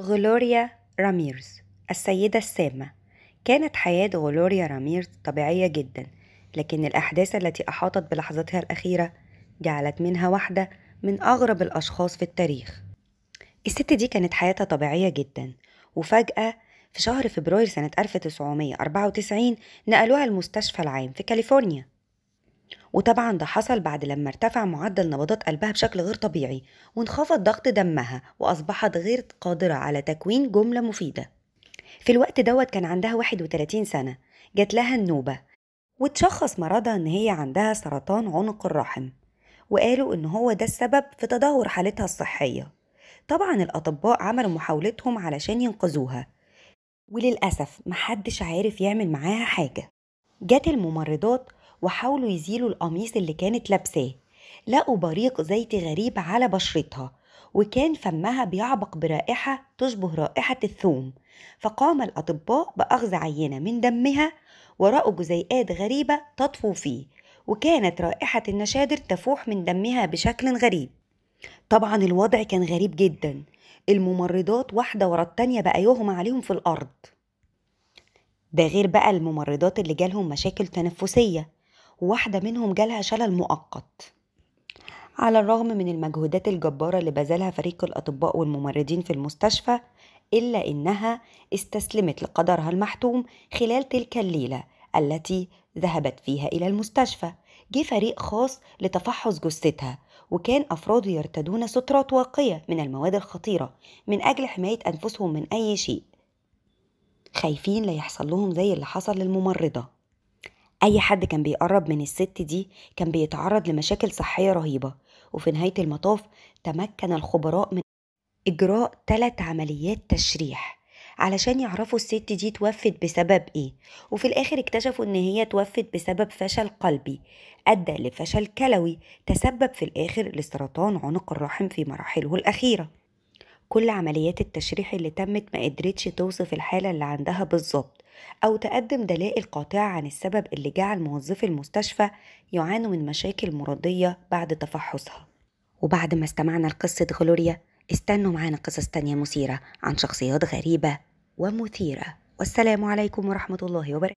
غلوريا راميرز السيدة السامة كانت حياة غلوريا راميرز طبيعية جدا لكن الأحداث التي أحاطت بلحظتها الأخيرة جعلت منها واحدة من أغرب الأشخاص في التاريخ الست دي كانت حياتها طبيعية جدا وفجأة في شهر فبراير سنة 1994 نقلوها المستشفى العام في كاليفورنيا وطبعا ده حصل بعد لما ارتفع معدل نبضات قلبها بشكل غير طبيعي وانخفض ضغط دمها وأصبحت غير قادرة على تكوين جملة مفيدة في الوقت دوت كان عندها 31 سنة جات لها النوبة وتشخص مرضها إن هي عندها سرطان عنق الرحم وقالوا إن هو ده السبب في تدهور حالتها الصحية طبعا الأطباء عملوا محاولتهم علشان ينقذوها وللأسف محدش عارف يعمل معاها حاجة جت الممرضات وحاولوا يزيلوا القميص اللي كانت لابساه لقوا بريق زيت غريب على بشرتها وكان فمها بيعبق برائحة تشبه رائحة الثوم فقام الأطباء بأخذ عينة من دمها ورأوا جزيئات غريبة تطفو فيه وكانت رائحة النشادر تفوح من دمها بشكل غريب طبعا الوضع كان غريب جدا الممرضات واحدة ورا التانية بقى بقايوهم عليهم في الأرض ده غير بقى الممرضات اللي جالهم مشاكل تنفسية وواحدة منهم جالها شلل مؤقت على الرغم من المجهودات الجبارة اللي بذلها فريق الأطباء والممرضين في المستشفى إلا إنها استسلمت لقدرها المحتوم خلال تلك الليلة التي ذهبت فيها إلى المستشفى جه فريق خاص لتفحص جثتها وكان أفراده يرتدون سترات واقية من المواد الخطيرة من أجل حماية أنفسهم من أي شيء خايفين لا يحصل لهم زي اللي حصل للممرضة أي حد كان بيقرب من الست دي كان بيتعرض لمشاكل صحية رهيبة وفي نهاية المطاف تمكن الخبراء من إجراء ثلاث عمليات تشريح علشان يعرفوا الست دي توفت بسبب ايه وفي الاخر اكتشفوا ان هي توفت بسبب فشل قلبي ادى لفشل كلوي تسبب في الاخر لسرطان عنق الرحم في مراحله الاخيره كل عمليات التشريح اللي تمت ما قدرتش توصف الحالة اللي عندها بالظبط أو تقدم دلائل قاطعة عن السبب اللي جعل موظفي المستشفى يعانوا من مشاكل مرضية بعد تفحصها وبعد ما استمعنا لقصة غلوريا استنوا معانا قصص تانية مثيرة عن شخصيات غريبة ومثيرة والسلام عليكم ورحمة الله وبركاته